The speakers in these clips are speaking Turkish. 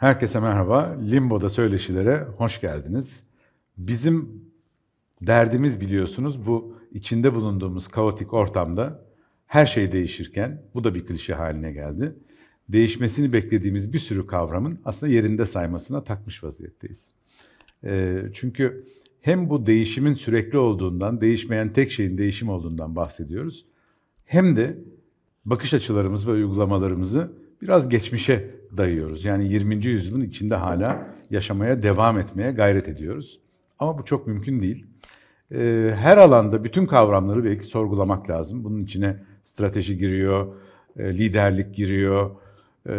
Herkese merhaba. Limbo'da söyleşilere hoş geldiniz. Bizim derdimiz biliyorsunuz bu içinde bulunduğumuz kaotik ortamda her şey değişirken bu da bir klişe haline geldi. Değişmesini beklediğimiz bir sürü kavramın aslında yerinde saymasına takmış vaziyetteyiz. E, çünkü hem bu değişimin sürekli olduğundan, değişmeyen tek şeyin değişim olduğundan bahsediyoruz. Hem de bakış açılarımız ve uygulamalarımızı biraz geçmişe dayıyoruz. Yani 20. yüzyılın içinde hala yaşamaya devam etmeye gayret ediyoruz. Ama bu çok mümkün değil. Ee, her alanda bütün kavramları belki sorgulamak lazım. Bunun içine strateji giriyor, e, liderlik giriyor, e,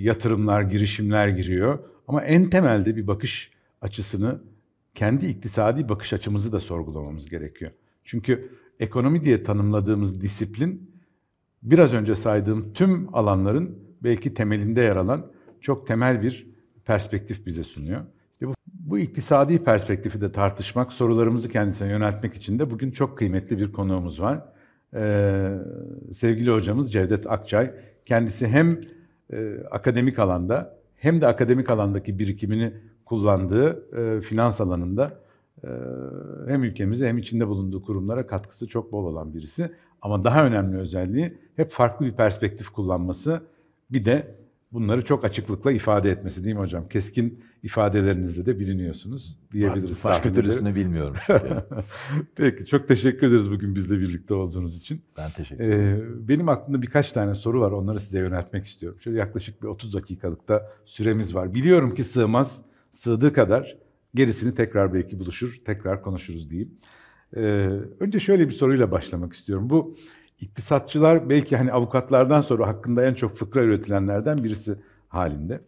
yatırımlar, girişimler giriyor. Ama en temelde bir bakış açısını, kendi iktisadi bakış açımızı da sorgulamamız gerekiyor. Çünkü ekonomi diye tanımladığımız disiplin biraz önce saydığım tüm alanların belki temelinde yer alan çok temel bir perspektif bize sunuyor. İşte bu, bu iktisadi perspektifi de tartışmak, sorularımızı kendisine yöneltmek için de bugün çok kıymetli bir konuğumuz var. Ee, sevgili hocamız Cevdet Akçay. Kendisi hem e, akademik alanda hem de akademik alandaki birikimini kullandığı e, finans alanında e, hem ülkemize hem içinde bulunduğu kurumlara katkısı çok bol olan birisi. Ama daha önemli özelliği hep farklı bir perspektif kullanması bir de bunları çok açıklıkla ifade etmesi değil mi hocam? Keskin ifadelerinizle de biliniyorsunuz diyebiliriz. Başka türlüsünü bilmiyorum. Peki çok teşekkür ederiz bugün bizle birlikte olduğunuz için. Ben teşekkür ederim. Ee, benim aklımda birkaç tane soru var onları size yöneltmek istiyorum. Şöyle yaklaşık bir 30 dakikalıkta süremiz var. Biliyorum ki sığmaz, sığdığı kadar gerisini tekrar belki buluşur, tekrar konuşuruz diyeyim. Ee, önce şöyle bir soruyla başlamak istiyorum. Bu iktisatçılar belki hani avukatlardan sonra hakkında en çok fıkra üretilenlerden birisi halinde.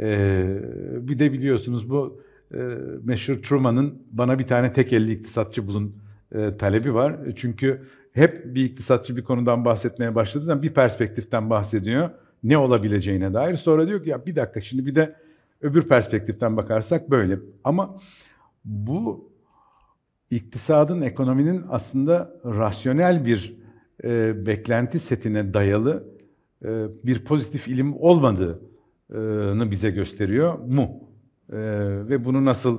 Ee, bir de biliyorsunuz bu e, meşhur Truman'ın bana bir tane tek elli iktisatçı bulun e, talebi var. E, çünkü hep bir iktisatçı bir konudan bahsetmeye başladığı zaman bir perspektiften bahsediyor. Ne olabileceğine dair. Sonra diyor ki ya bir dakika şimdi bir de öbür perspektiften bakarsak böyle. Ama bu iktisadın, ekonominin aslında rasyonel bir e, beklenti setine dayalı e, bir pozitif ilim olmadığını bize gösteriyor mu? E, ve bunu nasıl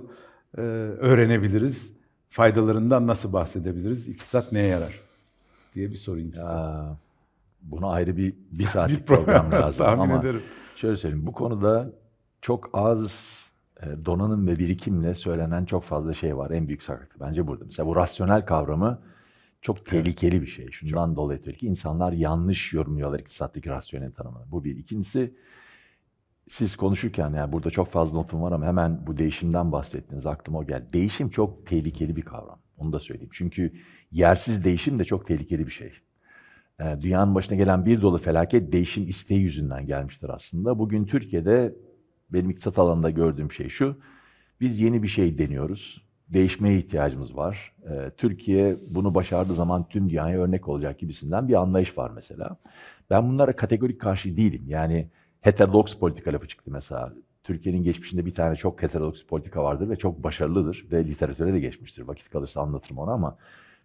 e, öğrenebiliriz? Faydalarından nasıl bahsedebiliriz? İktisat neye yarar? diye bir sorayım size. buna ayrı bir bir saatlik bir program, lazım tahmin ama ederim. şöyle söyleyeyim. Bu konuda çok az e, donanım ve birikimle söylenen çok fazla şey var. En büyük sakatlık bence burada. Mesela bu rasyonel kavramı çok tehlikeli bir şey. Şundan çok. dolayı ki insanlar yanlış yorumluyorlar iktisattaki rasyonel tanımını. Bu bir. İkincisi siz konuşurken yani burada çok fazla notum var ama hemen bu değişimden bahsettiniz. Aklıma o geldi. Değişim çok tehlikeli bir kavram. Onu da söyleyeyim. Çünkü yersiz değişim de çok tehlikeli bir şey. Ee, dünyanın başına gelen bir dolu felaket değişim isteği yüzünden gelmiştir aslında. Bugün Türkiye'de benim iktisat alanında gördüğüm şey şu. Biz yeni bir şey deniyoruz değişmeye ihtiyacımız var. E, Türkiye bunu başardığı zaman tüm dünyaya örnek olacak gibisinden bir anlayış var mesela. Ben bunlara kategorik karşı değilim. Yani heterodoks politika lafı çıktı mesela. Türkiye'nin geçmişinde bir tane çok heterodoks politika vardır ve çok başarılıdır ve literatüre de geçmiştir. Vakit kalırsa anlatırım onu ama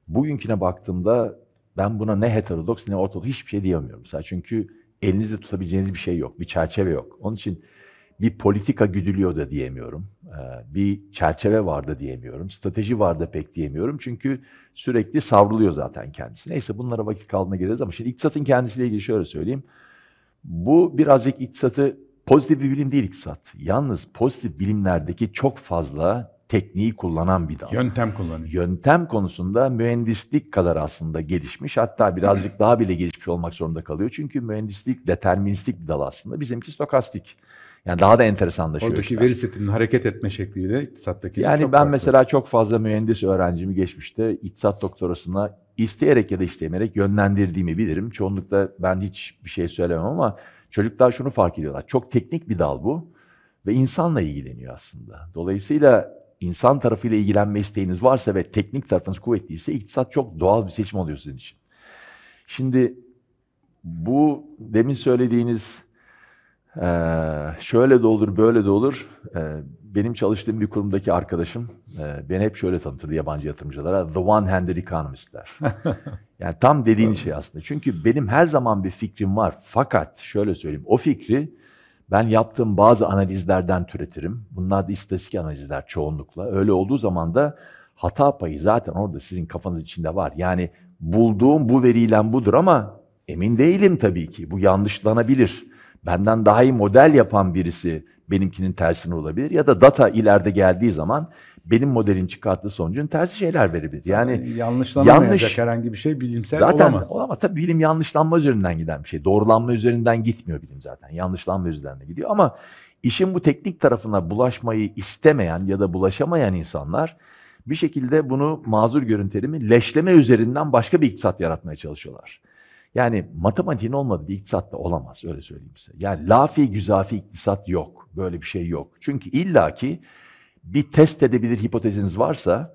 bugünküne baktığımda ben buna ne heterodoks ne ortodoks hiçbir şey diyemiyorum. Mesela çünkü elinizde tutabileceğiniz bir şey yok, bir çerçeve yok. Onun için bir politika güdülüyor da diyemiyorum. Ee, bir çerçeve vardı diyemiyorum. Strateji vardı pek diyemiyorum. Çünkü sürekli savruluyor zaten kendisi. Neyse bunlara vakit kaldığına gireriz ama şimdi iktisatın kendisiyle ilgili şöyle söyleyeyim. Bu birazcık iktisatı pozitif bir bilim değil iktisat. Yalnız pozitif bilimlerdeki çok fazla tekniği kullanan bir dal. Yöntem kullanıyor. Yöntem konusunda mühendislik kadar aslında gelişmiş. Hatta birazcık daha bile gelişmiş olmak zorunda kalıyor. Çünkü mühendislik deterministik bir dal aslında. Bizimki stokastik. Yani daha da enteresanlaşıyor Oradaki işler. veri setinin hareket etme şekliyle iktisattaki Yani çok ben farklı. mesela çok fazla mühendis öğrencimi geçmişte iktisat doktorasına isteyerek ya da istemeyerek yönlendirdiğimi bilirim. Çoğunlukla ben hiç bir şey söylemem ama çocuklar şunu fark ediyorlar. Çok teknik bir dal bu ve insanla ilgileniyor aslında. Dolayısıyla insan tarafıyla ilgilenme isteğiniz varsa ve teknik tarafınız kuvvetliyse iktisat çok doğal bir seçim oluyor sizin için. Şimdi bu demin söylediğiniz ee, şöyle de olur, böyle de olur. Ee, benim çalıştığım bir kurumdaki arkadaşım e, beni hep şöyle tanıtırdı yabancı yatırımcılara. The one-handed economist yani tam dediğin şey aslında. Çünkü benim her zaman bir fikrim var. Fakat şöyle söyleyeyim. O fikri ben yaptığım bazı analizlerden türetirim. Bunlar da istatistik analizler çoğunlukla. Öyle olduğu zaman da hata payı zaten orada sizin kafanız içinde var. Yani bulduğum bu veriyle budur ama emin değilim tabii ki. Bu yanlışlanabilir benden daha iyi model yapan birisi benimkinin tersini olabilir ya da data ileride geldiği zaman benim modelin çıkarttığı sonucun tersi şeyler verebilir. Yani yanlışlanamayacak yanlış, herhangi bir şey bilimsel zaten olamaz. olamaz. Tabii bilim yanlışlanma üzerinden giden bir şey. Doğrulanma üzerinden gitmiyor bilim zaten. Yanlışlanma üzerinden gidiyor ama işin bu teknik tarafına bulaşmayı istemeyen ya da bulaşamayan insanlar bir şekilde bunu mazur görün leşleme üzerinden başka bir iktisat yaratmaya çalışıyorlar. Yani matematiğin olmadığı bir iktisat da olamaz öyle söyleyeyim size. Yani lafi güzafi iktisat yok. Böyle bir şey yok. Çünkü illaki bir test edebilir hipoteziniz varsa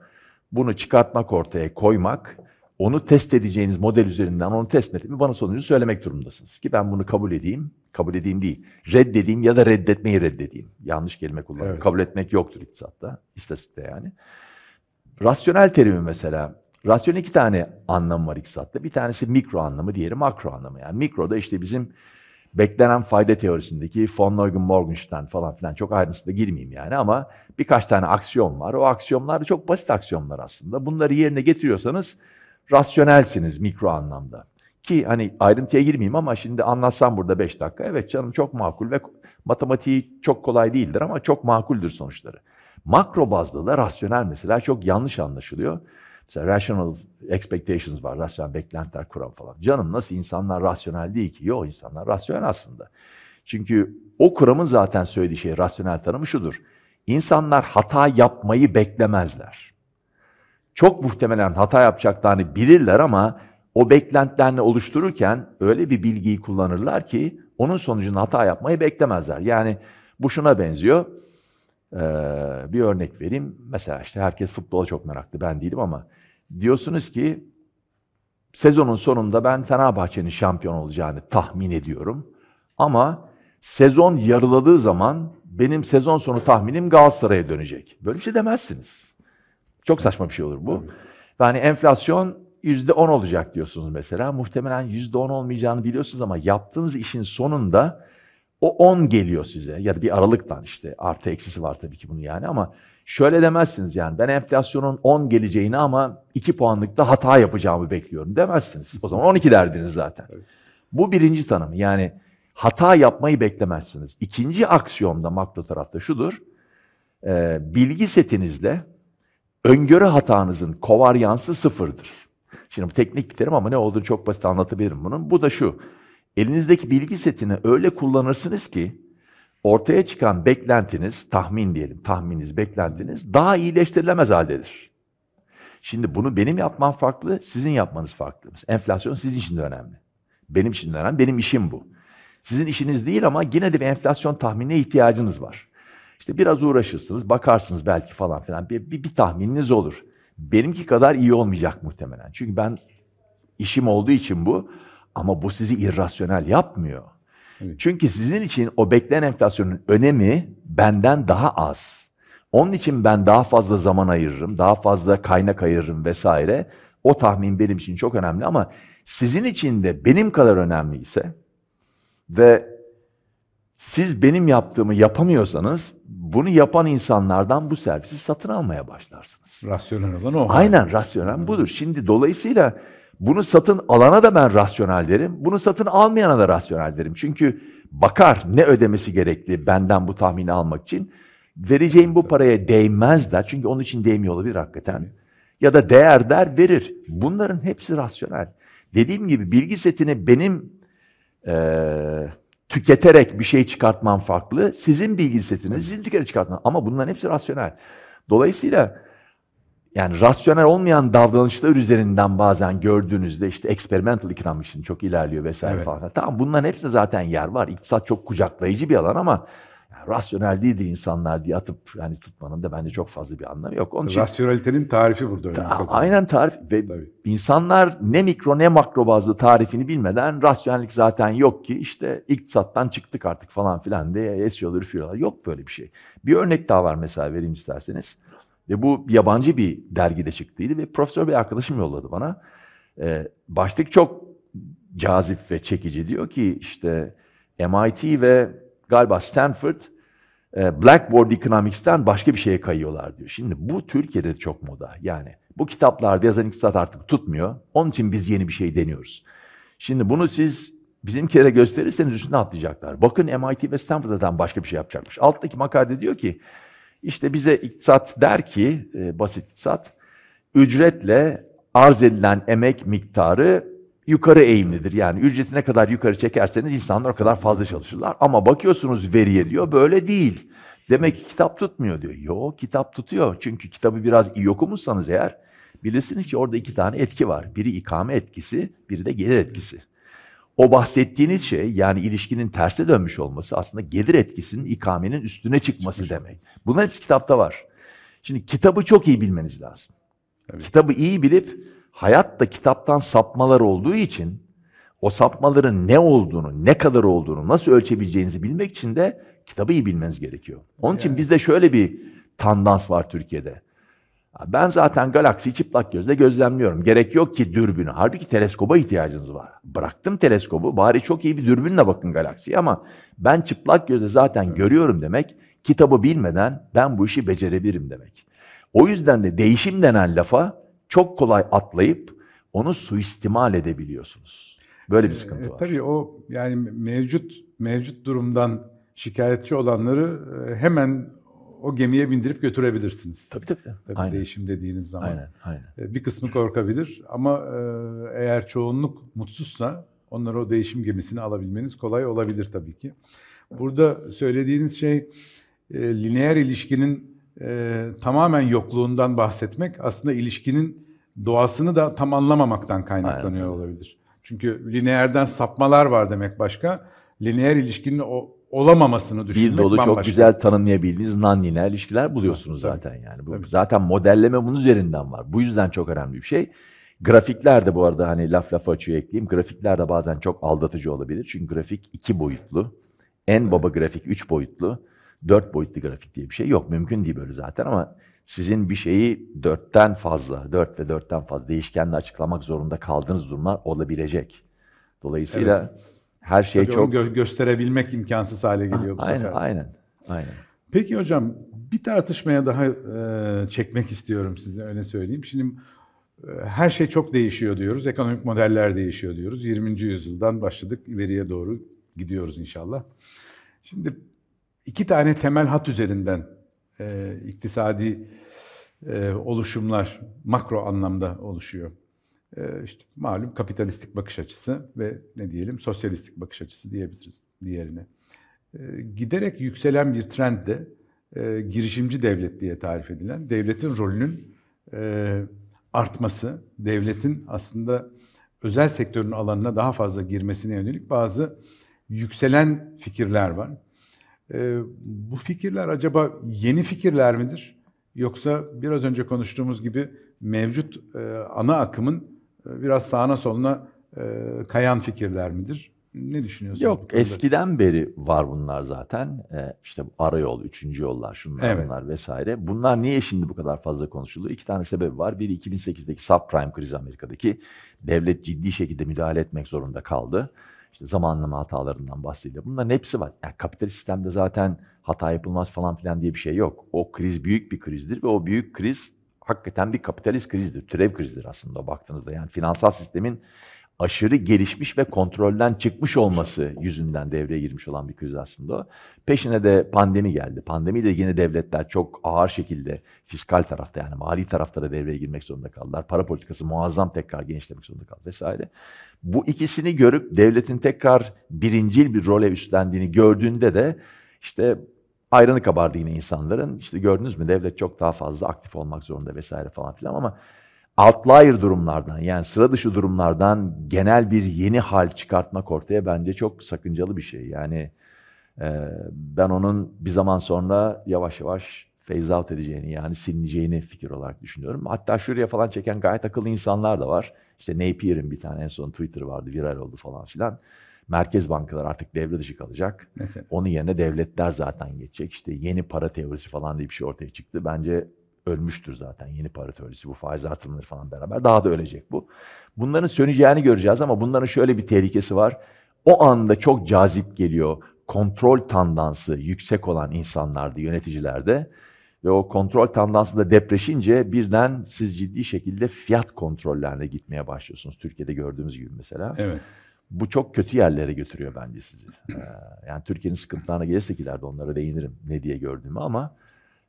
bunu çıkartmak ortaya koymak, onu test edeceğiniz model üzerinden onu test edip bana sonucu söylemek durumundasınız. Ki ben bunu kabul edeyim, kabul edeyim değil, reddedeyim ya da reddetmeyi reddedeyim. Yanlış kelime kullanıyorum. Evet. Kabul etmek yoktur iktisatta, istatistikte yani. Rasyonel terimi mesela Rasyonun iki tane anlamı var iktisatta. Bir tanesi mikro anlamı, diğeri makro anlamı. Yani mikro da işte bizim beklenen fayda teorisindeki von Neugen Morgenstern falan filan çok ayrıntısına girmeyeyim yani ama birkaç tane aksiyon var. O aksiyonlar da çok basit aksiyonlar aslında. Bunları yerine getiriyorsanız rasyonelsiniz mikro anlamda. Ki hani ayrıntıya girmeyeyim ama şimdi anlatsam burada 5 dakika. Evet canım çok makul ve matematiği çok kolay değildir ama çok makuldür sonuçları. Makro bazda da rasyonel mesela çok yanlış anlaşılıyor. Mesela rational expectations var, rasyonel beklentiler kuram falan. Canım nasıl insanlar rasyonel değil ki? Yok insanlar rasyonel aslında. Çünkü o kuramın zaten söylediği şey, rasyonel tanımı şudur. İnsanlar hata yapmayı beklemezler. Çok muhtemelen hata yapacaklarını bilirler ama o beklentilerini oluştururken öyle bir bilgiyi kullanırlar ki onun sonucunda hata yapmayı beklemezler. Yani bu şuna benziyor. Ee, bir örnek vereyim. Mesela işte herkes futbola çok meraklı. Ben değilim ama diyorsunuz ki sezonun sonunda ben Fenerbahçe'nin şampiyon olacağını tahmin ediyorum. Ama sezon yarıladığı zaman benim sezon sonu tahminim Galatasaray'a dönecek. Böyle bir şey demezsiniz. Çok saçma bir şey olur bu. Yani enflasyon yüzde on olacak diyorsunuz mesela. Muhtemelen yüzde on olmayacağını biliyorsunuz ama yaptığınız işin sonunda o on geliyor size. Ya da bir aralıktan işte artı eksisi var tabii ki bunun yani ama Şöyle demezsiniz yani ben enflasyonun 10 geleceğini ama 2 puanlıkta hata yapacağımı bekliyorum demezsiniz. O zaman 12 derdiniz zaten. Bu birinci tanım yani hata yapmayı beklemezsiniz. İkinci aksiyonda makro tarafta şudur. E, bilgi setinizle öngörü hatanızın kovaryansı sıfırdır. Şimdi bu teknik bir terim ama ne olduğunu çok basit anlatabilirim bunun. Bu da şu. Elinizdeki bilgi setini öyle kullanırsınız ki ortaya çıkan beklentiniz, tahmin diyelim, tahmininiz, beklentiniz daha iyileştirilemez haldedir. Şimdi bunu benim yapmam farklı, sizin yapmanız farklı. Enflasyon sizin için de önemli. Benim için de önemli, benim işim bu. Sizin işiniz değil ama yine de bir enflasyon tahminine ihtiyacınız var. İşte biraz uğraşırsınız, bakarsınız belki falan filan. Bir, bir, bir tahmininiz olur. Benimki kadar iyi olmayacak muhtemelen. Çünkü ben işim olduğu için bu. Ama bu sizi irrasyonel yapmıyor. Çünkü sizin için o beklenen enflasyonun önemi benden daha az. Onun için ben daha fazla zaman ayırırım, daha fazla kaynak ayırırım vesaire. O tahmin benim için çok önemli ama sizin için de benim kadar önemli ise ve siz benim yaptığımı yapamıyorsanız bunu yapan insanlardan bu servisi satın almaya başlarsınız. Rasyonel olan o. Aynen rasyonel budur. Şimdi dolayısıyla bunu satın alana da ben rasyonel derim. Bunu satın almayana da rasyonel derim. Çünkü bakar ne ödemesi gerekli benden bu tahmini almak için. Vereceğim bu paraya değmez der. Çünkü onun için değmiyor olabilir hakikaten. Ya da değer der verir. Bunların hepsi rasyonel. Dediğim gibi bilgi setini benim e, tüketerek bir şey çıkartmam farklı. Sizin bilgi setiniz, sizin tüketerek çıkartmam. Ama bunların hepsi rasyonel. Dolayısıyla yani rasyonel olmayan davranışlar üzerinden bazen gördüğünüzde işte experimental economy için çok ilerliyor vesaire evet. falan. Tamam bunların hepsinde zaten yer var. İktisat çok kucaklayıcı bir alan ama yani rasyonel değildir insanlar diye atıp yani tutmanın da bence çok fazla bir anlamı yok. Onun Rasyonalitenin tarifi burada önemli. Ta, aynen tarif. Ve Tabii. insanlar ne mikro ne makro bazlı tarifini bilmeden rasyonellik zaten yok ki işte iktisattan çıktık artık falan filan diye esiyorlar, üfürüyorlar. Yok böyle bir şey. Bir örnek daha var mesela vereyim isterseniz. Ve bu yabancı bir dergide çıktıydı ve profesör bir arkadaşım yolladı bana. Ee, başlık çok cazip ve çekici. Diyor ki işte MIT ve galiba Stanford e, Blackboard Economics'ten başka bir şeye kayıyorlar diyor. Şimdi bu Türkiye'de çok moda. Yani bu kitaplarda yazan iktisat artık tutmuyor. Onun için biz yeni bir şey deniyoruz. Şimdi bunu siz bizim kere gösterirseniz üstüne atlayacaklar. Bakın MIT ve Stanford'dan başka bir şey yapacakmış. Alttaki makalede diyor ki işte bize iktisat der ki, e, basit iktisat, ücretle arz edilen emek miktarı yukarı eğimlidir. Yani ücreti ne kadar yukarı çekerseniz insanlar o kadar fazla çalışırlar. Ama bakıyorsunuz veriye diyor böyle değil. Demek ki kitap tutmuyor diyor. Yo kitap tutuyor. Çünkü kitabı biraz iyi okumuşsanız eğer bilirsiniz ki orada iki tane etki var. Biri ikame etkisi, biri de gelir etkisi o bahsettiğiniz şey yani ilişkinin terse dönmüş olması aslında gelir etkisinin ikamenin üstüne çıkması demek. Bunlar hepsi kitapta var. Şimdi kitabı çok iyi bilmeniz lazım. Evet. Kitabı iyi bilip hayatta kitaptan sapmalar olduğu için o sapmaların ne olduğunu, ne kadar olduğunu, nasıl ölçebileceğinizi bilmek için de kitabı iyi bilmeniz gerekiyor. Onun yani. için bizde şöyle bir tandans var Türkiye'de. Ben zaten galaksi çıplak gözle gözlemliyorum. Gerek yok ki dürbünü. Halbuki teleskoba ihtiyacınız var. Bıraktım teleskobu. Bari çok iyi bir dürbünle bakın galaksiye ama ben çıplak gözle zaten görüyorum demek. Kitabı bilmeden ben bu işi becerebilirim demek. O yüzden de değişim denen lafa çok kolay atlayıp onu suistimal edebiliyorsunuz. Böyle bir e, sıkıntı e, var. E, tabii o yani mevcut mevcut durumdan şikayetçi olanları e, hemen o gemiye bindirip götürebilirsiniz. Tabii tabii. tabii aynen. Değişim dediğiniz zaman. Aynen, aynen. E, bir kısmı korkabilir ama e, eğer çoğunluk mutsuzsa onları o değişim gemisini alabilmeniz kolay olabilir tabii ki. Burada söylediğiniz şey e, lineer ilişkinin e, tamamen yokluğundan bahsetmek aslında ilişkinin doğasını da tam anlamamaktan kaynaklanıyor Aynen. olabilir. Çünkü lineerden sapmalar var demek başka. Lineer ilişkinin o olamamasını düşünmek Bir dolu bambaşka. çok güzel tanımlayabildiğiniz nanniner ilişkiler buluyorsunuz Tabii. zaten yani. Bu, Tabii. zaten modelleme bunun üzerinden var. Bu yüzden çok önemli bir şey. Grafikler de bu arada hani laf lafa açıyor ekleyeyim. Grafikler de bazen çok aldatıcı olabilir. Çünkü grafik iki boyutlu. En baba grafik üç boyutlu. Dört boyutlu grafik diye bir şey yok. Mümkün değil böyle zaten ama sizin bir şeyi dörtten fazla, dört ve dörtten fazla değişkenle açıklamak zorunda kaldığınız durumlar olabilecek. Dolayısıyla evet her şey Tabii çok... Gö- gösterebilmek imkansız hale geliyor bu aynen, sefer. Aynen, aynen. Peki hocam bir tartışmaya daha e, çekmek istiyorum size öyle söyleyeyim. Şimdi e, her şey çok değişiyor diyoruz. Ekonomik modeller değişiyor diyoruz. 20. yüzyıldan başladık ileriye doğru gidiyoruz inşallah. Şimdi iki tane temel hat üzerinden e, iktisadi e, oluşumlar makro anlamda oluşuyor. Ee, işte malum kapitalistik bakış açısı ve ne diyelim sosyalistik bakış açısı diyebiliriz diğerine. Ee, giderek yükselen bir trend de e, girişimci devlet diye tarif edilen devletin rolünün e, artması, devletin aslında özel sektörün alanına daha fazla girmesine yönelik bazı yükselen fikirler var. Ee, bu fikirler acaba yeni fikirler midir? Yoksa biraz önce konuştuğumuz gibi mevcut e, ana akımın ee, biraz sağına soluna e, kayan fikirler midir? Ne düşünüyorsunuz? Yok eskiden beri var bunlar zaten. Ee, işte arayol, üçüncü yollar, şunlar evet. bunlar vesaire. Bunlar niye şimdi bu kadar fazla konuşuluyor? İki tane sebep var. Biri 2008'deki subprime krizi Amerika'daki. Devlet ciddi şekilde müdahale etmek zorunda kaldı. İşte zamanlama hatalarından bahsediyor. Bunların hepsi var. Yani kapitalist sistemde zaten hata yapılmaz falan filan diye bir şey yok. O kriz büyük bir krizdir ve o büyük kriz hakikaten bir kapitalist krizdir, türev krizidir aslında baktığınızda. Yani finansal sistemin aşırı gelişmiş ve kontrolden çıkmış olması yüzünden devreye girmiş olan bir kriz aslında. Peşine de pandemi geldi. Pandemiyle yine devletler çok ağır şekilde fiskal tarafta yani mali tarafta da devreye girmek zorunda kaldılar. Para politikası muazzam tekrar genişlemek zorunda kaldı vesaire. Bu ikisini görüp devletin tekrar birincil bir role üstlendiğini gördüğünde de işte hayranı kabardı yine insanların. İşte gördünüz mü devlet çok daha fazla aktif olmak zorunda vesaire falan filan ama outlier durumlardan yani sıra dışı durumlardan genel bir yeni hal çıkartmak ortaya bence çok sakıncalı bir şey. Yani e, ben onun bir zaman sonra yavaş yavaş phase out edeceğini yani silineceğini fikir olarak düşünüyorum. Hatta şuraya falan çeken gayet akıllı insanlar da var. İşte Napier'in bir tane en son Twitter vardı viral oldu falan filan. Merkez bankalar artık devre dışı kalacak. Mesela. Onun yerine devletler zaten geçecek. İşte yeni para teorisi falan diye bir şey ortaya çıktı. Bence ölmüştür zaten yeni para teorisi bu faiz artımları falan beraber. Daha da ölecek bu. Bunların söneceğini göreceğiz ama bunların şöyle bir tehlikesi var. O anda çok cazip geliyor. Kontrol tandansı yüksek olan insanlarda, yöneticilerde ve o kontrol tandansı da depreşince birden siz ciddi şekilde fiyat kontrollerine gitmeye başlıyorsunuz. Türkiye'de gördüğümüz gibi mesela. Evet bu çok kötü yerlere götürüyor bence sizi. Ee, yani Türkiye'nin sıkıntılarına gelirsek ileride onlara değinirim ne diye gördüğümü ama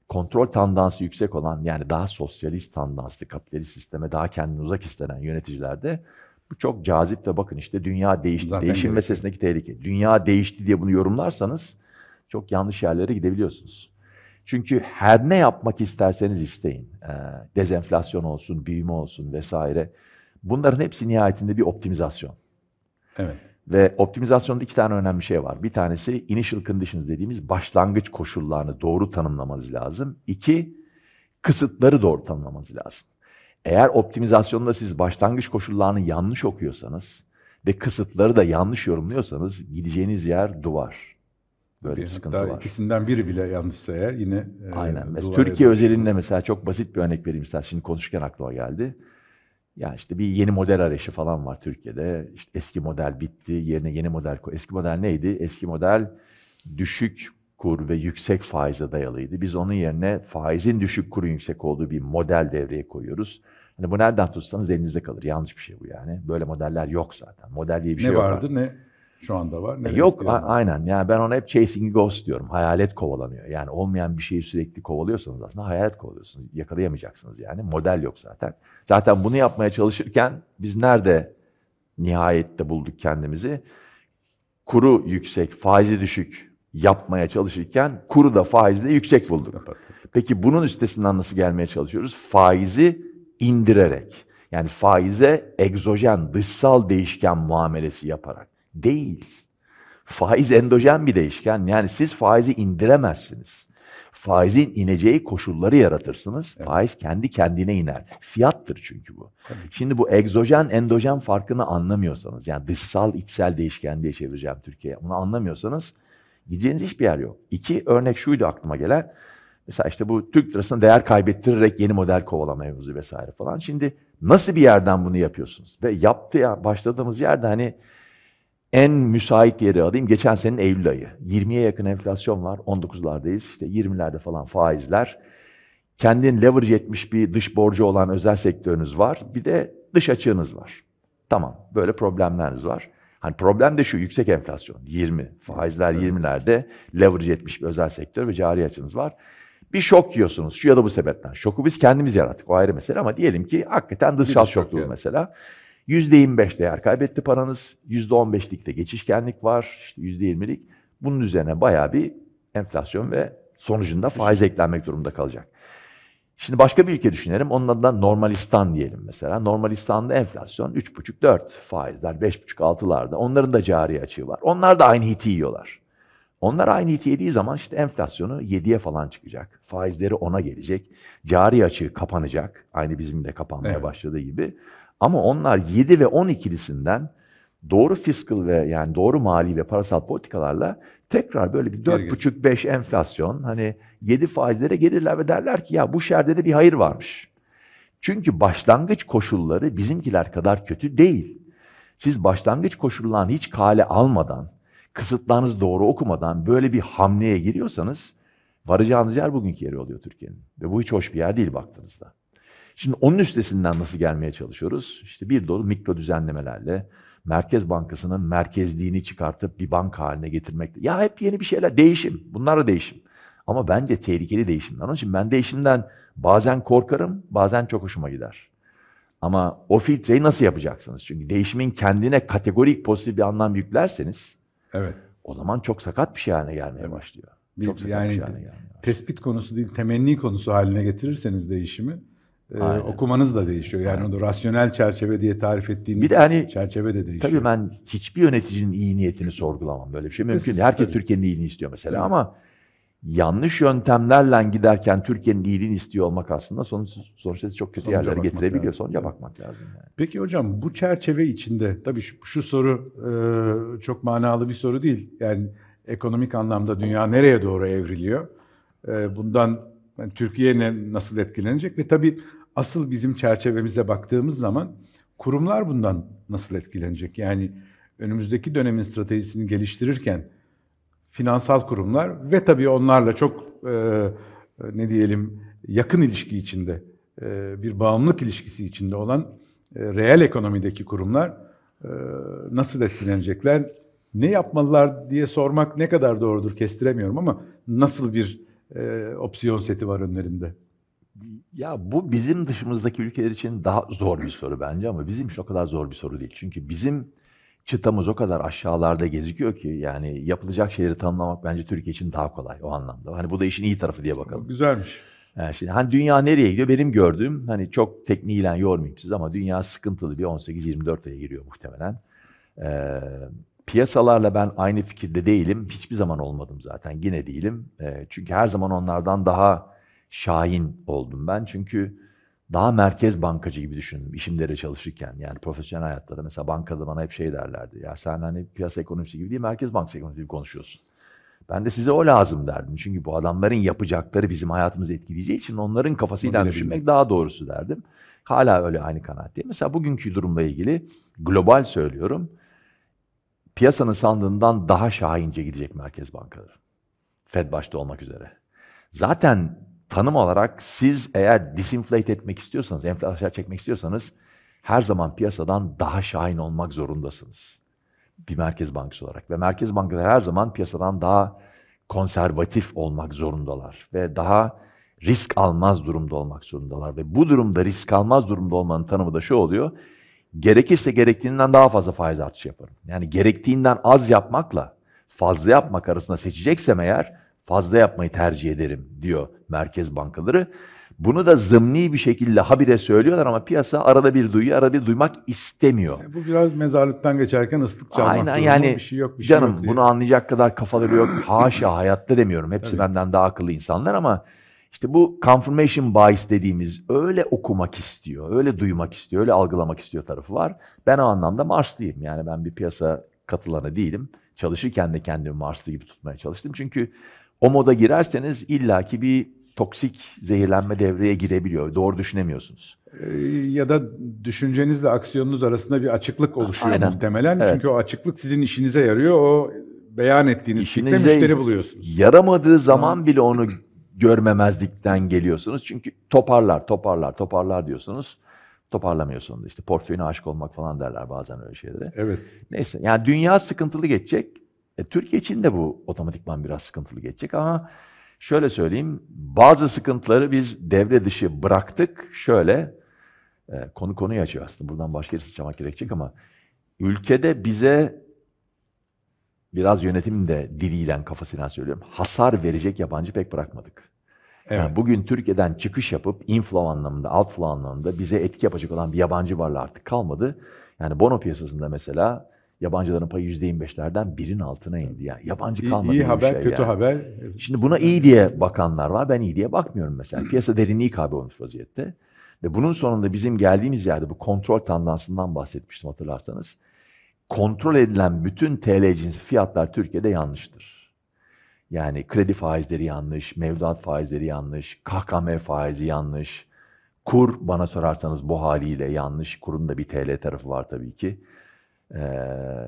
kontrol tandansı yüksek olan yani daha sosyalist tandanslı kapitalist sisteme daha kendini uzak istenen yöneticilerde bu çok cazip de bakın işte dünya değişti, Zaten değişim gerekiyor. meselesindeki tehlike. Dünya değişti diye bunu yorumlarsanız çok yanlış yerlere gidebiliyorsunuz. Çünkü her ne yapmak isterseniz isteyin, ee, dezenflasyon olsun, büyüme olsun vesaire bunların hepsi nihayetinde bir optimizasyon. Evet. Ve optimizasyonda iki tane önemli şey var. Bir tanesi initial conditions dediğimiz başlangıç koşullarını doğru tanımlamanız lazım. İki, kısıtları doğru tanımlamanız lazım. Eğer optimizasyonda siz başlangıç koşullarını yanlış okuyorsanız ve kısıtları da yanlış yorumluyorsanız gideceğiniz yer duvar. Böyle bir, bir sıkıntı var. ikisinden biri bile yanlışsa eğer yine... E, Aynen. Mesela Türkiye özelinde mesela çok basit bir örnek vereyim. Mesela şimdi konuşurken aklıma geldi. Ya işte bir yeni model arayışı falan var Türkiye'de. İşte eski model bitti, yerine yeni model koy. Eski model neydi? Eski model düşük kur ve yüksek faize dayalıydı. Biz onun yerine faizin düşük kurun yüksek olduğu bir model devreye koyuyoruz. Hani bu nereden tutsanız elinizde kalır. Yanlış bir şey bu yani. Böyle modeller yok zaten. Model diye bir ne şey vardı, yok. Ne vardı ne şu anda var. E, Neresi Yok a- aynen. Yani ben ona hep chasing ghost diyorum. Hayalet kovalanıyor. Yani olmayan bir şeyi sürekli kovalıyorsanız aslında hayalet kovalıyorsunuz. Yakalayamayacaksınız yani. Model yok zaten. Zaten bunu yapmaya çalışırken biz nerede nihayette bulduk kendimizi? Kuru yüksek, faizi düşük yapmaya çalışırken kuru da faizi de yüksek bulduk. Peki bunun üstesinden nasıl gelmeye çalışıyoruz? Faizi indirerek. Yani faize egzojen, dışsal değişken muamelesi yaparak. Değil. Faiz endojen bir değişken. Yani siz faizi indiremezsiniz. Faizin ineceği koşulları yaratırsınız. Evet. Faiz kendi kendine iner. Fiyattır çünkü bu. Tabii. Şimdi bu egzojen endojen farkını anlamıyorsanız yani dışsal içsel değişken diye çevireceğim Türkiye'ye. Bunu anlamıyorsanız gideceğiniz hiçbir yer yok. İki örnek şuydu aklıma gelen. Mesela işte bu Türk lirasına değer kaybettirerek yeni model kovalama mevzu vesaire falan. Şimdi nasıl bir yerden bunu yapıyorsunuz? Ve yaptı ya başladığımız yerde hani en müsait yeri alayım. Geçen senin Eylül ayı. 20'ye yakın enflasyon var. 19'lardayız. İşte 20'lerde falan faizler. Kendin leverage etmiş bir dış borcu olan özel sektörünüz var. Bir de dış açığınız var. Tamam. Böyle problemleriniz var. Hani problem de şu yüksek enflasyon 20. Faizler 20'lerde leverage etmiş bir özel sektör ve cari açınız var. Bir şok yiyorsunuz şu ya da bu sebepten. Şoku biz kendimiz yarattık o ayrı mesele ama diyelim ki hakikaten dışsal şokluğu şok yani. mesela. %25 değer kaybetti paranız. %15'likte geçişkenlik var. İşte %20'lik. Bunun üzerine bayağı bir enflasyon ve sonucunda faiz eklenmek durumunda kalacak. Şimdi başka bir ülke düşünelim. Onun da normalistan diyelim mesela. Normalistan'da enflasyon 3,5-4 faizler, 5,5-6'larda. Onların da cari açığı var. Onlar da aynı hiti yiyorlar. Onlar aynı hiti yediği zaman işte enflasyonu 7'ye falan çıkacak. Faizleri 10'a gelecek. Cari açığı kapanacak. Aynı bizim de kapanmaya evet. başladığı gibi. Ama onlar 7 ve 12'lisinden doğru fiskal ve yani doğru mali ve parasal politikalarla tekrar böyle bir 4,5-5 enflasyon hani 7 faizlere gelirler ve derler ki ya bu şerde de bir hayır varmış. Çünkü başlangıç koşulları bizimkiler kadar kötü değil. Siz başlangıç koşullarını hiç kale almadan, kısıtlarınızı doğru okumadan böyle bir hamleye giriyorsanız varacağınız yer bugünkü yeri oluyor Türkiye'nin. Ve bu hiç hoş bir yer değil baktığınızda. Şimdi onun üstesinden nasıl gelmeye çalışıyoruz? İşte bir dolu mikro düzenlemelerle, Merkez Bankası'nın merkezliğini çıkartıp bir banka haline getirmekle. Ya hep yeni bir şeyler, değişim. Bunlar da değişim. Ama bence tehlikeli değişimler. Onun için ben değişimden bazen korkarım, bazen çok hoşuma gider. Ama o filtreyi nasıl yapacaksınız? Çünkü değişimin kendine kategorik pozitif bir anlam yüklerseniz evet. o zaman çok sakat bir şey haline gelmeye başlıyor. Bir, çok sakat yani, bir şey haline gelmeye Tespit konusu değil, temenni konusu haline getirirseniz değişimi ee, Aynen. okumanız da değişiyor. Yani Aynen. onu rasyonel çerçeve diye tarif ettiğiniz bir de hani, çerçeve de değişiyor. Tabii ben hiçbir yöneticinin iyi niyetini sorgulamam. Böyle bir şey mümkün değil. Herkes tabii. Türkiye'nin iyiliğini istiyor mesela evet. ama yanlış yöntemlerle giderken Türkiye'nin iyiliğini istiyor olmak aslında sonuç, sonuçta çok kötü sonuca yerlere getirebiliyor. Lazım. Sonuca bakmak lazım. Yani. Peki hocam bu çerçeve içinde tabii şu, şu soru e, çok manalı bir soru değil. Yani ekonomik anlamda dünya nereye doğru evriliyor? E, bundan yani Türkiye ne, nasıl etkilenecek ve tabii asıl bizim çerçevemize baktığımız zaman kurumlar bundan nasıl etkilenecek? Yani önümüzdeki dönemin stratejisini geliştirirken finansal kurumlar ve tabii onlarla çok e, e, ne diyelim yakın ilişki içinde e, bir bağımlılık ilişkisi içinde olan e, reel ekonomideki kurumlar e, nasıl etkilenecekler? Ne yapmalılar diye sormak ne kadar doğrudur kestiremiyorum ama nasıl bir e, opsiyon seti var önlerinde. Ya bu bizim dışımızdaki ülkeler için daha zor bir soru bence ama bizim için o kadar zor bir soru değil. Çünkü bizim çıtamız o kadar aşağılarda gezikiyor ki yani yapılacak şeyleri tanımlamak bence Türkiye için daha kolay o anlamda. Hani bu da işin iyi tarafı diye bakalım. Güzelmiş. Yani şimdi hani dünya nereye gidiyor? Benim gördüğüm hani çok tekniğiyle yormayayım sizi ama dünya sıkıntılı bir 18-24 aya giriyor muhtemelen. Ee, piyasalarla ben aynı fikirde değilim. Hiçbir zaman olmadım zaten. Yine değilim. E, çünkü her zaman onlardan daha şahin oldum ben. Çünkü daha merkez bankacı gibi düşündüm işimlere çalışırken. Yani profesyonel hayatlarda mesela bankada bana hep şey derlerdi. Ya sen hani piyasa ekonomisi gibi değil merkez bankası ekonomisi gibi konuşuyorsun. Ben de size o lazım derdim. Çünkü bu adamların yapacakları bizim hayatımızı etkileyeceği için onların kafasıyla düşünmek daha doğrusu derdim. Hala öyle aynı kanaat değil. Mesela bugünkü durumla ilgili global söylüyorum piyasanın sandığından daha şahince gidecek merkez bankaları. Fed başta olmak üzere. Zaten tanım olarak siz eğer disinflate etmek istiyorsanız, enflasyon çekmek istiyorsanız her zaman piyasadan daha şahin olmak zorundasınız. Bir merkez bankası olarak. Ve merkez bankaları her zaman piyasadan daha konservatif olmak zorundalar. Ve daha risk almaz durumda olmak zorundalar. Ve bu durumda risk almaz durumda olmanın tanımı da şu oluyor gerekirse gerektiğinden daha fazla faiz artışı yaparım. Yani gerektiğinden az yapmakla fazla yapmak arasında seçeceksem eğer fazla yapmayı tercih ederim diyor merkez bankaları. Bunu da zımni bir şekilde habire söylüyorlar ama piyasa arada bir duyuyor, arada bir duymak istemiyor. İşte bu biraz mezarlıktan geçerken ıslık çalmak. Aynen yani bir şey yok, bir şey canım şey yok bunu anlayacak kadar kafaları yok. Haşa hayatta demiyorum. Hepsi Tabii. benden daha akıllı insanlar ama işte bu confirmation bias dediğimiz öyle okumak istiyor, öyle duymak istiyor, öyle algılamak istiyor tarafı var. Ben o anlamda Marslıyım. Yani ben bir piyasa katılanı değilim. Çalışırken de kendimi Marslı gibi tutmaya çalıştım. Çünkü o moda girerseniz illaki bir toksik zehirlenme devreye girebiliyor. Doğru düşünemiyorsunuz. Ee, ya da düşüncenizle aksiyonunuz arasında bir açıklık oluşuyor Aynen. muhtemelen. Evet. Çünkü o açıklık sizin işinize yarıyor. O beyan ettiğiniz İşinize fikre müşteri buluyorsunuz. Yaramadığı zaman bile onu görmemezlikten geliyorsunuz. Çünkü toparlar, toparlar, toparlar diyorsunuz. Toparlamıyor sonunda işte. Portföyüne aşık olmak falan derler bazen öyle şeyleri. Evet. Neyse yani dünya sıkıntılı geçecek. E, Türkiye için de bu otomatikman biraz sıkıntılı geçecek ama şöyle söyleyeyim. Bazı sıkıntıları biz devre dışı bıraktık. Şöyle e, konu konuyu açıyor aslında. Buradan başka bir sıçramak gerekecek ama ülkede bize biraz yönetim de diliyle kafasından söylüyorum. Hasar verecek yabancı pek bırakmadık. Evet. Yani bugün Türkiye'den çıkış yapıp inflow anlamında, outflow anlamında bize etki yapacak olan bir yabancı varlığı artık kalmadı. Yani bono piyasasında mesela yabancıların payı %25'lerden birin altına indi. Yani yabancı kalmadı. İyi, iyi haber, şey kötü yani. haber. Şimdi buna iyi diye bakanlar var. Ben iyi diye bakmıyorum mesela. Piyasa derinliği kaybolmuş vaziyette. Ve bunun sonunda bizim geldiğimiz yerde bu kontrol tandansından bahsetmiştim hatırlarsanız kontrol edilen bütün TL cinsi fiyatlar Türkiye'de yanlıştır. Yani kredi faizleri yanlış, mevduat faizleri yanlış, KKM faizi yanlış, kur bana sorarsanız bu haliyle yanlış, kurun da bir TL tarafı var tabii ki. Ee,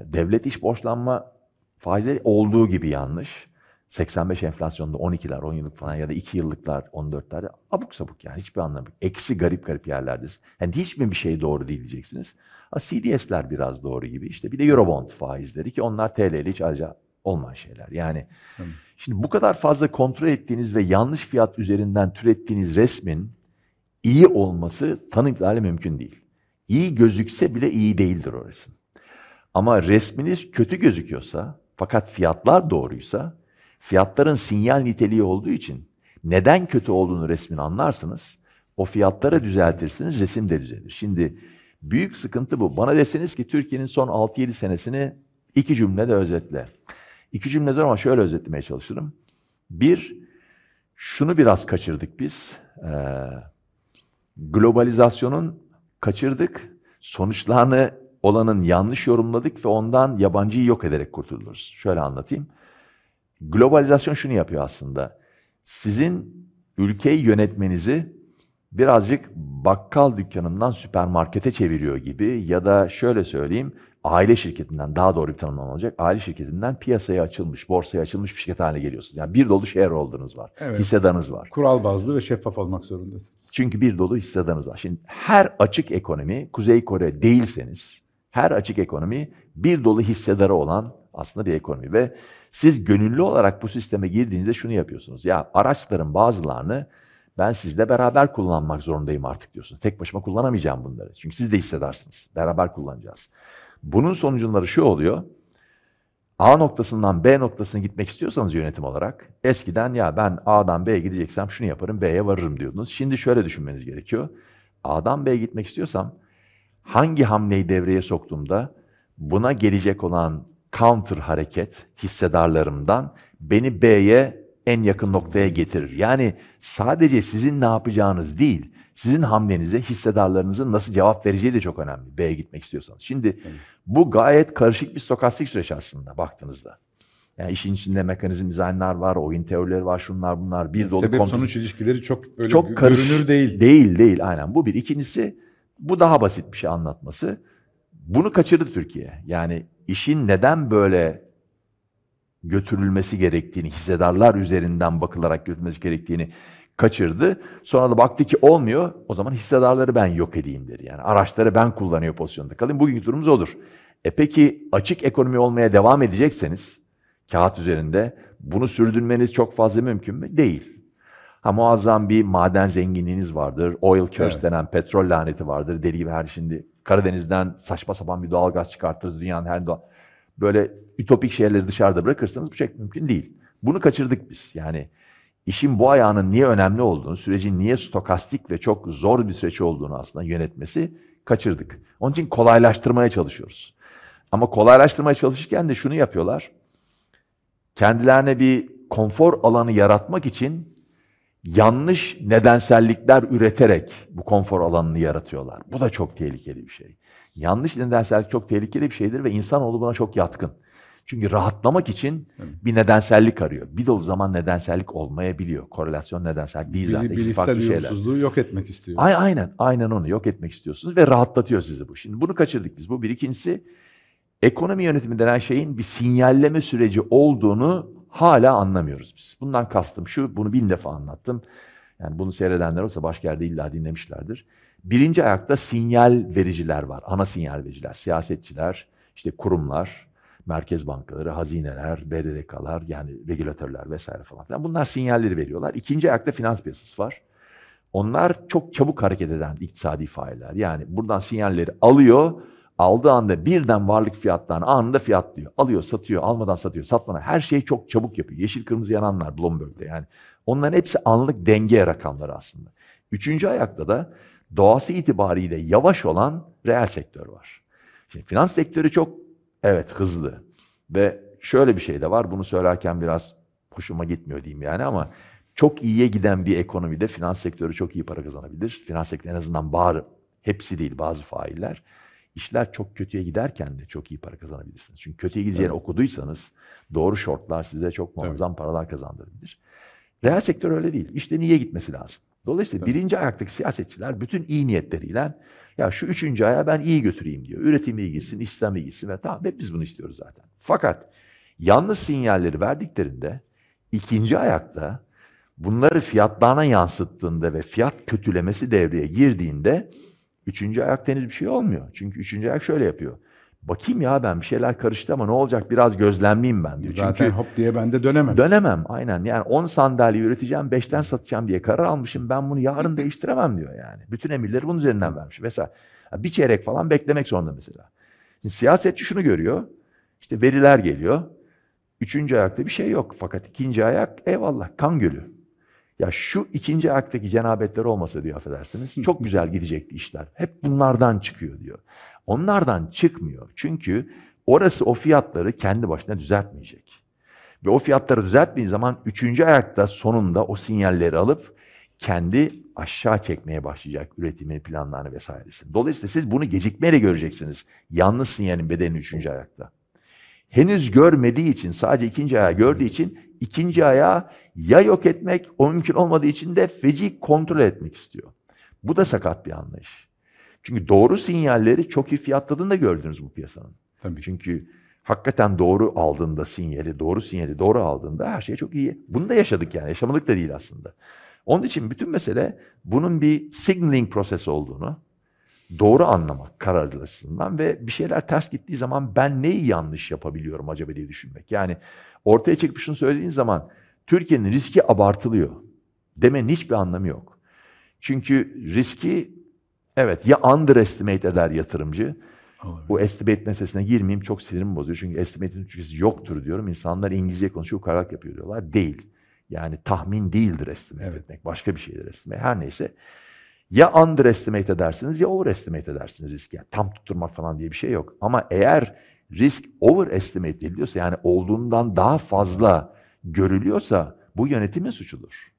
devlet iş borçlanma faizleri olduğu gibi yanlış. 85 enflasyonda 12'ler, 10 yıllık falan ya da 2 yıllıklar, 14'lerde abuk sabuk yani hiçbir anlamı yok. Eksi garip garip yerlerdesin. Yani hiç mi bir şey doğru değil diyeceksiniz. Ha, CDS'ler biraz doğru gibi işte. Bir de Eurobond faizleri ki onlar TL ile hiç alacağı olmayan şeyler. Yani Tabii. şimdi bu kadar fazla kontrol ettiğiniz ve yanlış fiyat üzerinden türettiğiniz resmin iyi olması tanıklarla mümkün değil. İyi gözükse bile iyi değildir o resim. Ama resminiz kötü gözüküyorsa fakat fiyatlar doğruysa Fiyatların sinyal niteliği olduğu için neden kötü olduğunu resmin anlarsınız. O fiyatları düzeltirsiniz, resim de düzelir. Şimdi büyük sıkıntı bu. Bana deseniz ki Türkiye'nin son 6-7 senesini iki cümlede özetle. İki cümlede zor ama şöyle özetlemeye çalışırım. Bir, şunu biraz kaçırdık biz. Ee, globalizasyonun kaçırdık, sonuçlarını olanın yanlış yorumladık ve ondan yabancıyı yok ederek kurtuluruz. Şöyle anlatayım. Globalizasyon şunu yapıyor aslında. Sizin ülkeyi yönetmenizi birazcık bakkal dükkanından süpermarkete çeviriyor gibi ya da şöyle söyleyeyim aile şirketinden daha doğru bir tanımlama olacak. Aile şirketinden piyasaya açılmış, borsaya açılmış bir şirket haline geliyorsunuz. Yani bir dolu share hold'unuz var, evet. hissedarınız var. Kural bazlı ve şeffaf olmak zorundasınız. Çünkü bir dolu hissedanız var. Şimdi her açık ekonomi, Kuzey Kore değilseniz, her açık ekonomi bir dolu hissedarı olan aslında bir ekonomi ve siz gönüllü olarak bu sisteme girdiğinizde şunu yapıyorsunuz. Ya araçların bazılarını ben sizle beraber kullanmak zorundayım artık diyorsunuz. Tek başıma kullanamayacağım bunları. Çünkü siz de hissedersiniz. Beraber kullanacağız. Bunun sonucunları şu oluyor. A noktasından B noktasına gitmek istiyorsanız yönetim olarak eskiden ya ben A'dan B'ye gideceksem şunu yaparım B'ye varırım diyordunuz. Şimdi şöyle düşünmeniz gerekiyor. A'dan B'ye gitmek istiyorsam hangi hamleyi devreye soktuğumda buna gelecek olan counter hareket hissedarlarımdan beni B'ye en yakın noktaya getirir. Yani sadece sizin ne yapacağınız değil, sizin hamlenize hissedarlarınızın nasıl cevap vereceği de çok önemli. B'ye gitmek istiyorsanız. Şimdi bu gayet karışık bir stokastik süreç aslında baktığınızda. Yani işin içinde mekanizm dizaynlar var, oyun teorileri var, şunlar bunlar. Bir yani dolu Sebep sonuç ilişkileri çok öyle çok görünür değil. Değil değil aynen bu bir. İkincisi bu daha basit bir şey anlatması. Bunu kaçırdı Türkiye. Yani işin neden böyle götürülmesi gerektiğini, hissedarlar üzerinden bakılarak götürülmesi gerektiğini kaçırdı. Sonra da baktı ki olmuyor. O zaman hissedarları ben yok edeyim dedi. Yani araçları ben kullanıyor pozisyonda kalayım. Bugünkü durumumuz odur. E peki açık ekonomi olmaya devam edecekseniz kağıt üzerinde bunu sürdürmeniz çok fazla mümkün mü? Değil. Ha muazzam bir maden zenginliğiniz vardır. Oil curse evet. denen petrol laneti vardır. Deli gibi her şey şimdi Karadeniz'den saçma sapan bir doğal gaz çıkartırız dünyanın her doğal. Böyle ütopik şeyleri dışarıda bırakırsanız bu şey mümkün değil. Bunu kaçırdık biz. Yani işin bu ayağının niye önemli olduğunu, sürecin niye stokastik ve çok zor bir süreç olduğunu aslında yönetmesi kaçırdık. Onun için kolaylaştırmaya çalışıyoruz. Ama kolaylaştırmaya çalışırken de şunu yapıyorlar. Kendilerine bir konfor alanı yaratmak için yanlış nedensellikler üreterek bu konfor alanını yaratıyorlar. Bu da çok tehlikeli bir şey. Yanlış nedensellik çok tehlikeli bir şeydir ve insanoğlu buna çok yatkın. Çünkü rahatlamak için bir nedensellik arıyor. Bir de o zaman nedensellik olmayabiliyor. Korelasyon nedensellik değil zaten. Bil, farklı şeyler. yok etmek istiyor. Ay, aynen, aynen onu yok etmek istiyorsunuz ve rahatlatıyor sizi bu. Şimdi bunu kaçırdık biz. Bu bir ikincisi ekonomi yönetimi denen şeyin bir sinyalleme süreci olduğunu hala anlamıyoruz biz. Bundan kastım şu, bunu bin defa anlattım. Yani bunu seyredenler olsa başka yerde illa dinlemişlerdir. Birinci ayakta sinyal vericiler var. Ana sinyal vericiler, siyasetçiler, işte kurumlar, merkez bankaları, hazineler, BDDK'lar yani regülatörler vesaire falan filan. Bunlar sinyalleri veriyorlar. İkinci ayakta finans piyasası var. Onlar çok çabuk hareket eden iktisadi failler. Yani buradan sinyalleri alıyor, aldığı anda birden varlık fiyatlarını anında fiyatlıyor. Alıyor, satıyor, almadan satıyor, satmadan. Her şeyi çok çabuk yapıyor. Yeşil kırmızı yananlar Bloomberg'de yani. Onların hepsi anlık denge rakamları aslında. Üçüncü ayakta da doğası itibariyle yavaş olan reel sektör var. Şimdi finans sektörü çok evet hızlı ve şöyle bir şey de var. Bunu söylerken biraz hoşuma gitmiyor diyeyim yani ama çok iyiye giden bir ekonomide finans sektörü çok iyi para kazanabilir. Finans sektörü en azından bağır hepsi değil bazı failler işler çok kötüye giderken de çok iyi para kazanabilirsiniz. Çünkü kötüye gideceğini evet. okuduysanız doğru şortlar size çok muazzam evet. paralar kazandırabilir. Reel sektör öyle değil. İşte niye gitmesi lazım? Dolayısıyla evet. birinci ayaktaki siyasetçiler bütün iyi niyetleriyle ya şu üçüncü aya ben iyi götüreyim diyor. Üretim iyi gitsin, İslam iyi gitsin ve tamam hep biz bunu istiyoruz zaten. Fakat yalnız sinyalleri verdiklerinde ikinci ayakta bunları fiyatlarına yansıttığında ve fiyat kötülemesi devreye girdiğinde Üçüncü ayak deniz bir şey olmuyor. Çünkü üçüncü ayak şöyle yapıyor. Bakayım ya ben bir şeyler karıştı ama ne olacak biraz gözlemleyeyim ben diyor. Zaten Çünkü hop diye ben de dönemem. Dönemem aynen. Yani 10 sandalye üreteceğim 5'ten satacağım diye karar almışım. Ben bunu yarın değiştiremem diyor yani. Bütün emirleri bunun üzerinden vermiş. Mesela bir çeyrek falan beklemek zorunda mesela. Şimdi siyasetçi şunu görüyor. İşte veriler geliyor. Üçüncü ayakta bir şey yok. Fakat ikinci ayak eyvallah kan gölü. Ya şu ikinci ayaktaki cenabetler olmasa diyor affedersiniz. Çok güzel gidecekti işler. Hep bunlardan çıkıyor diyor. Onlardan çıkmıyor. Çünkü orası o fiyatları kendi başına düzeltmeyecek. Ve o fiyatları düzeltmeyi zaman üçüncü ayakta sonunda o sinyalleri alıp kendi aşağı çekmeye başlayacak üretimi, planlarını vesairesini. Dolayısıyla siz bunu gecikmeyle göreceksiniz. Yalnız sinyalin bedeni üçüncü ayakta henüz görmediği için, sadece ikinci ayağı gördüğü için ikinci ayağı ya yok etmek, o mümkün olmadığı için de feci kontrol etmek istiyor. Bu da sakat bir anlayış. Çünkü doğru sinyalleri çok iyi fiyatladığını da gördünüz bu piyasanın. Tabii. Çünkü hakikaten doğru aldığında sinyali, doğru sinyali doğru aldığında her şey çok iyi. Bunu da yaşadık yani, yaşamadık da değil aslında. Onun için bütün mesele bunun bir signaling prosesi olduğunu, doğru anlamak karar açısından ve bir şeyler ters gittiği zaman ben neyi yanlış yapabiliyorum acaba diye düşünmek. Yani ortaya çıkıp şunu söylediğin zaman Türkiye'nin riski abartılıyor demenin hiçbir anlamı yok. Çünkü riski evet ya underestimate eder yatırımcı. Olabilir. Bu estimate meselesine girmeyeyim çok sinirimi bozuyor. Çünkü estimate'in Türkçesi yoktur diyorum. İnsanlar İngilizce konuşuyor, kararlılık yapıyor diyorlar. Değil. Yani tahmin değildir estimate evet. etmek. Başka bir şeydir estimate. Her neyse. Ya underestimate edersiniz ya overestimate edersiniz riski. Yani tam tutturmak falan diye bir şey yok. Ama eğer risk overestimate ediliyorsa yani olduğundan daha fazla görülüyorsa bu yönetimin suçudur.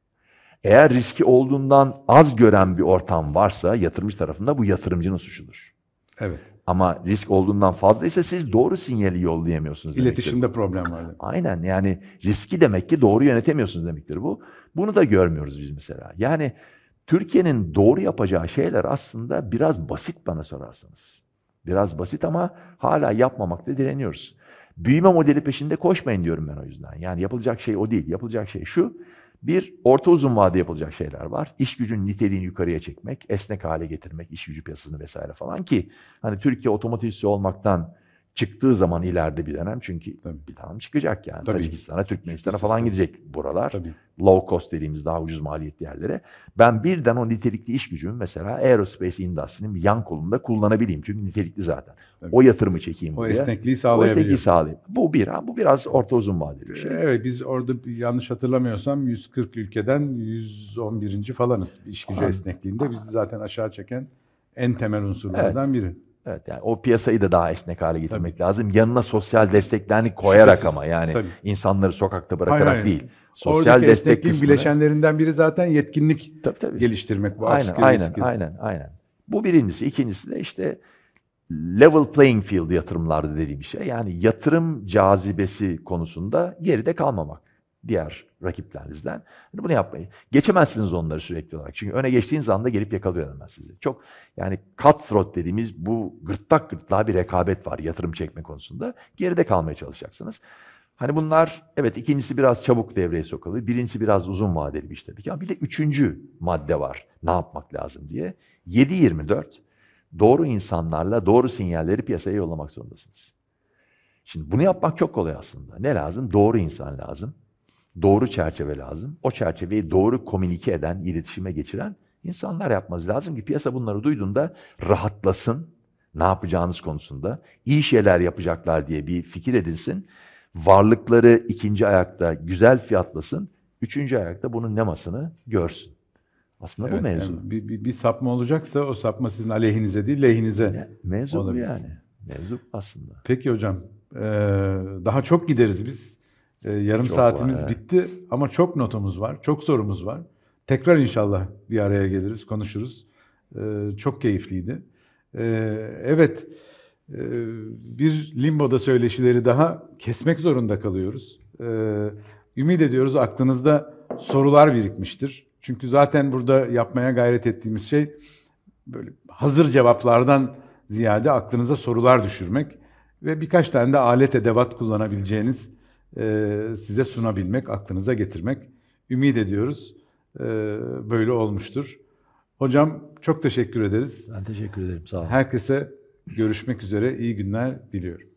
Eğer riski olduğundan az gören bir ortam varsa yatırımcı tarafında bu yatırımcının suçudur. Evet. Ama risk olduğundan fazlaysa siz doğru sinyali yollayamıyorsunuz demektir. İletişimde problem var. Aynen yani riski demek ki doğru yönetemiyorsunuz demektir bu. Bunu da görmüyoruz biz mesela. Yani Türkiye'nin doğru yapacağı şeyler aslında biraz basit bana sorarsanız. Biraz basit ama hala yapmamakta direniyoruz. Büyüme modeli peşinde koşmayın diyorum ben o yüzden. Yani yapılacak şey o değil. Yapılacak şey şu. Bir, orta uzun vade yapılacak şeyler var. İş gücün niteliğini yukarıya çekmek, esnek hale getirmek, iş gücü piyasasını vesaire falan ki hani Türkiye otomotivsi olmaktan çıktığı zaman ileride bir dönem çünkü Tabii. bir dönem çıkacak yani. Tabii. Tacikistan'a, Türkmenistan'a falan gidecek buralar. Tabii. Low cost dediğimiz daha ucuz maliyetli yerlere. Ben birden o nitelikli iş gücümü mesela aerospace industry'nin yan kolunda kullanabileyim. Çünkü nitelikli zaten. Tabii. O yatırımı çekeyim o buraya. Esnekliği o esnekliği sağlayayım. Bu bir, ha, bu biraz orta uzun vadeli bir şey. Ee, evet biz orada yanlış hatırlamıyorsam 140 ülkeden 111. falanız iş gücü Aha. esnekliğinde. Bizi zaten aşağı çeken en temel unsurlardan evet. biri. Evet yani o piyasayı da daha esnek hale getirmek Tabii. lazım. Yanına sosyal desteklerini koyarak Şüphesiz. ama yani Tabii. insanları sokakta bırakarak hayır, hayır. değil. Sosyal Oradaki destek kısmını... bileşenlerinden biri zaten yetkinlik tabii, tabii. geliştirmek. Bu aynen, aynen, gibi. aynen, aynen. Bu birincisi. ikincisi de işte level playing field yatırımlarda dediğim şey. Yani yatırım cazibesi konusunda geride kalmamak diğer rakiplerinizden. Hani bunu yapmayın. Geçemezsiniz onları sürekli olarak. Çünkü öne geçtiğiniz anda gelip yakalıyor hemen sizi. Çok yani cutthroat dediğimiz bu gırtlak gırtlağa bir rekabet var yatırım çekme konusunda. Geride kalmaya çalışacaksınız. Hani bunlar evet ikincisi biraz çabuk devreye sokalı. Birincisi biraz uzun vadeli bir iş tabii ki. Ama bir de üçüncü madde var. Ne yapmak lazım diye. 7-24 doğru insanlarla doğru sinyalleri piyasaya yollamak zorundasınız. Şimdi bunu yapmak çok kolay aslında. Ne lazım? Doğru insan lazım doğru çerçeve lazım. O çerçeveyi doğru komünike eden, iletişime geçiren insanlar yapmaz. lazım ki piyasa bunları duyduğunda rahatlasın. Ne yapacağınız konusunda iyi şeyler yapacaklar diye bir fikir edinsin. Varlıkları ikinci ayakta güzel fiyatlasın. Üçüncü ayakta bunun nemasını görsün. Aslında evet, bu mevzu. Yani bir, bir, bir sapma olacaksa o sapma sizin aleyhinize değil lehinize. Ne, mevzu yani. Mevzu aslında. Peki hocam. Ee, daha çok gideriz biz. Ee, yarım çok saatimiz var, bitti he. ama çok notumuz var, çok sorumuz var. Tekrar inşallah bir araya geliriz, konuşuruz. Ee, çok keyifliydi. Ee, evet, e, bir limboda söyleşileri daha kesmek zorunda kalıyoruz. Ee, ümit ediyoruz aklınızda sorular birikmiştir. Çünkü zaten burada yapmaya gayret ettiğimiz şey böyle hazır cevaplardan ziyade aklınıza sorular düşürmek ve birkaç tane de alet edevat kullanabileceğiniz e, size sunabilmek, aklınıza getirmek. Ümit ediyoruz e, böyle olmuştur. Hocam çok teşekkür ederiz. Ben teşekkür ederim. Sağ olun. Herkese görüşmek üzere iyi günler diliyorum.